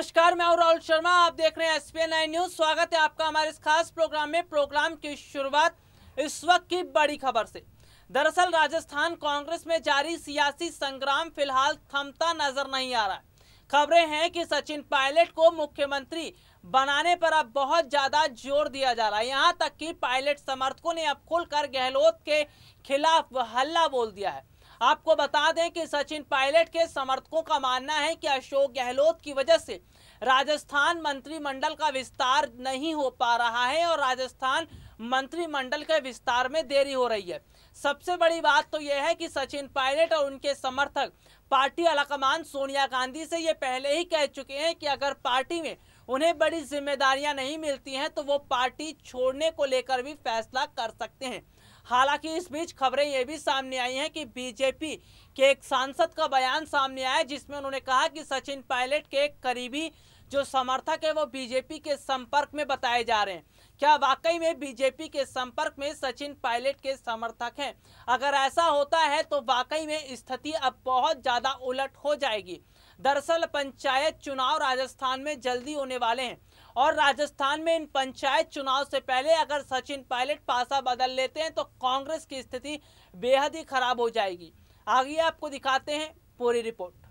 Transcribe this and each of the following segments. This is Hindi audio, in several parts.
नमस्कार मैं राहुल शर्मा आप देख रहे हैं एस नाइन न्यूज स्वागत है आपका हमारे इस खास प्रोग्राम में प्रोग्राम की शुरुआत इस वक्त की बड़ी खबर से दरअसल राजस्थान कांग्रेस में जारी सियासी संग्राम फिलहाल थमता नजर नहीं आ रहा खबरें हैं कि सचिन पायलट को मुख्यमंत्री बनाने पर अब बहुत ज्यादा जोर दिया जा रहा है यहाँ तक कि पायलट समर्थकों ने अब खुलकर गहलोत के खिलाफ हल्ला बोल दिया है आपको बता दें कि सचिन पायलट के समर्थकों का मानना है कि अशोक गहलोत की वजह से राजस्थान मंत्रिमंडल का विस्तार नहीं हो पा रहा है और राजस्थान मंत्रिमंडल के विस्तार में देरी हो रही है सबसे बड़ी बात तो यह है कि सचिन पायलट और उनके समर्थक पार्टी अलाकमान सोनिया गांधी से ये पहले ही कह चुके हैं कि अगर पार्टी में उन्हें बड़ी जिम्मेदारियां नहीं मिलती हैं तो वो पार्टी छोड़ने को लेकर भी फैसला कर सकते हैं हालांकि इस बीच खबरें ये भी सामने आई हैं कि बीजेपी के एक सांसद का बयान सामने आया जिसमें उन्होंने कहा कि सचिन पायलट के एक करीबी जो समर्थक है वो बीजेपी के संपर्क में बताए जा रहे हैं क्या वाकई में बीजेपी के संपर्क में सचिन पायलट के समर्थक हैं अगर ऐसा होता है तो वाकई में स्थिति अब बहुत ज़्यादा उलट हो जाएगी दरअसल पंचायत चुनाव राजस्थान में जल्दी होने वाले हैं और राजस्थान में इन पंचायत चुनाव से पहले अगर सचिन पायलट पासा बदल लेते हैं तो कांग्रेस की स्थिति बेहद ही खराब हो जाएगी आगे आपको दिखाते हैं पूरी रिपोर्ट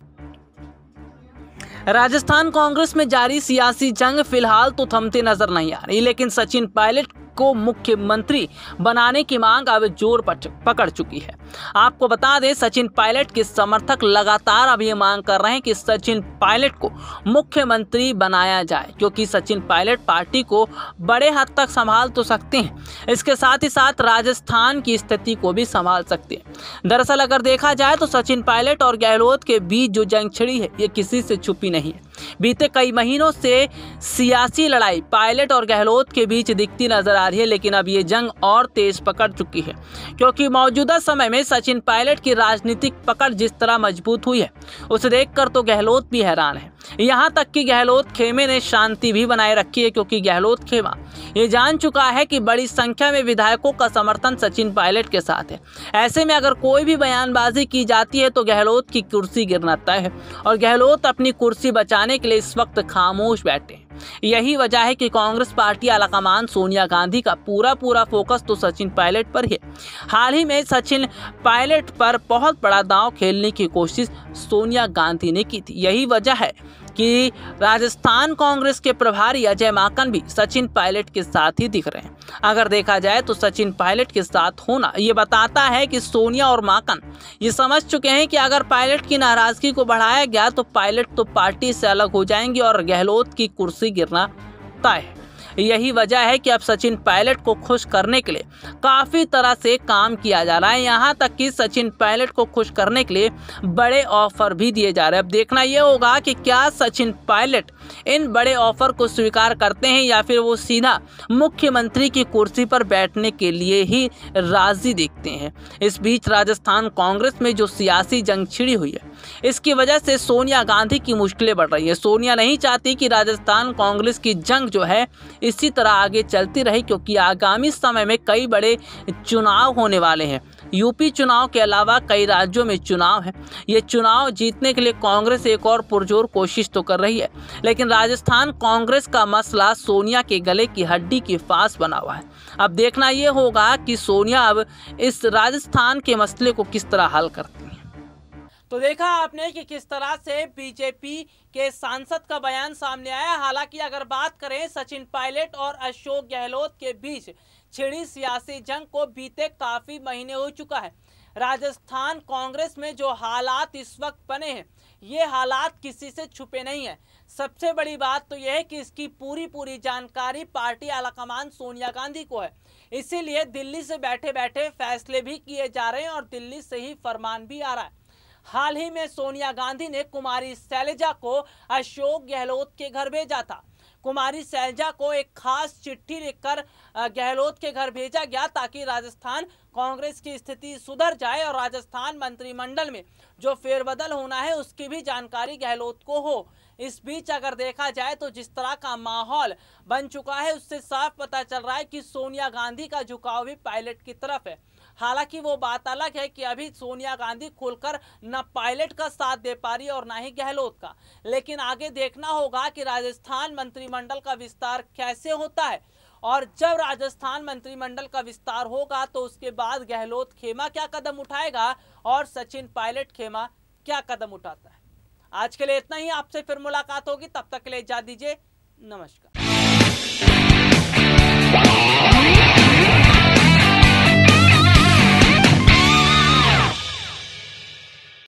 राजस्थान कांग्रेस में जारी सियासी जंग फिलहाल तो थमती नजर नहीं आ रही लेकिन सचिन पायलट को मुख्यमंत्री बनाने की मांग अब जोर पकड़ चुकी है आपको बता दें सचिन पायलट के समर्थक लगातार अब ये मांग कर रहे हैं कि सचिन पायलट को मुख्यमंत्री बनाया जाए क्योंकि सचिन पायलट पार्टी को बड़े हद तक संभाल तो सकते हैं इसके साथ ही साथ राजस्थान की स्थिति को भी संभाल सकते हैं दरअसल अगर देखा जाए तो सचिन पायलट और गहलोत के बीच जो जंग छिड़ी है ये किसी से छुपी नहीं है बीते कई महीनों से सियासी लड़ाई पायलट और गहलोत के बीच दिखती नजर आ रही है लेकिन अब ये जंग और तेज पकड़ चुकी है क्योंकि मौजूदा समय में सचिन पायलट की राजनीतिक पकड़ जिस तरह मजबूत हुई है उसे देखकर तो गहलोत भी हैरान है यहाँ तक कि गहलोत खेमे ने शांति भी बनाए रखी है क्योंकि गहलोत खेमा ये जान चुका है कि बड़ी संख्या में विधायकों का समर्थन सचिन पायलट के साथ है ऐसे में अगर कोई भी बयानबाजी की जाती है तो गहलोत की कुर्सी गिरना तय है और गहलोत अपनी कुर्सी बचाने के लिए इस वक्त खामोश बैठे हैं यही वजह है कि कांग्रेस पार्टी आलाकमान सोनिया गांधी का पूरा पूरा फोकस तो सचिन पायलट पर है हाल ही में सचिन पायलट पर बहुत बड़ा दांव खेलने की कोशिश सोनिया गांधी ने की थी यही वजह है कि राजस्थान कांग्रेस के प्रभारी अजय माकन भी सचिन पायलट के साथ ही दिख रहे हैं अगर देखा जाए तो सचिन पायलट के साथ होना ये बताता है कि सोनिया और माकन ये समझ चुके हैं कि अगर पायलट की नाराजगी को बढ़ाया गया तो पायलट तो पार्टी से अलग हो जाएंगे और गहलोत की कुर्सी गिरना तय है यही वजह है कि अब सचिन पायलट को खुश करने के लिए काफ़ी तरह से काम किया जा रहा है यहाँ तक कि सचिन पायलट को खुश करने के लिए बड़े ऑफर भी दिए जा रहे हैं अब देखना ये होगा कि क्या सचिन पायलट इन बड़े ऑफर को स्वीकार करते हैं या फिर वो सीधा मुख्यमंत्री की कुर्सी पर बैठने के लिए ही राजी देखते हैं इस बीच राजस्थान कांग्रेस में जो सियासी जंग छिड़ी हुई है इसकी वजह से सोनिया गांधी की मुश्किलें बढ़ रही है सोनिया नहीं चाहती कि राजस्थान कांग्रेस की जंग जो है इसी तरह आगे चलती रहे क्योंकि आगामी समय में कई बड़े चुनाव होने वाले हैं यूपी चुनाव के अलावा कई राज्यों में चुनाव है ये चुनाव जीतने के लिए कांग्रेस एक और पुरजोर कोशिश तो कर रही है लेकिन लेकिन राजस्थान कांग्रेस का मसला सोनिया के गले की हड्डी की फांस बना हुआ है अब देखना यह होगा कि सोनिया अब इस राजस्थान के मसले को किस तरह हल करती है तो देखा आपने कि किस तरह से बीजेपी के सांसद का बयान सामने आया हालांकि अगर बात करें सचिन पायलट और अशोक गहलोत के बीच छिड़ी सियासी जंग को बीते काफी महीने हो चुका है राजस्थान कांग्रेस में जो हालात इस वक्त बने हैं ये हालात किसी से छुपे नहीं हैं सबसे बड़ी बात तो यह है कि इसकी पूरी पूरी जानकारी पार्टी आलाकमान सोनिया गांधी को है इसीलिए दिल्ली से बैठे बैठे फैसले भी किए जा रहे हैं और दिल्ली से ही फरमान भी आ रहा है हाल ही में सोनिया गांधी ने कुमारी शैलजा को अशोक गहलोत के घर भेजा था कुमारी सैलजा को एक खास चिट्ठी लिखकर गहलोत के घर भेजा गया ताकि राजस्थान कांग्रेस की स्थिति सुधर जाए और राजस्थान मंत्रिमंडल में जो फेरबदल होना है उसकी भी जानकारी गहलोत को हो इस बीच अगर देखा जाए तो जिस तरह का माहौल बन चुका है उससे साफ पता चल रहा है कि सोनिया गांधी का झुकाव भी पायलट की तरफ है हालांकि वो बात अलग है कि अभी सोनिया गांधी खुलकर न पायलट का साथ दे पा रही और ना ही गहलोत का लेकिन आगे देखना होगा कि राजस्थान मंत्रिमंडल का विस्तार कैसे होता है और जब राजस्थान मंत्रिमंडल का विस्तार होगा तो उसके बाद गहलोत खेमा क्या कदम उठाएगा और सचिन पायलट खेमा क्या कदम उठाता है आज के लिए इतना ही आपसे फिर मुलाकात होगी तब तक के लिए जा दीजिए नमस्कार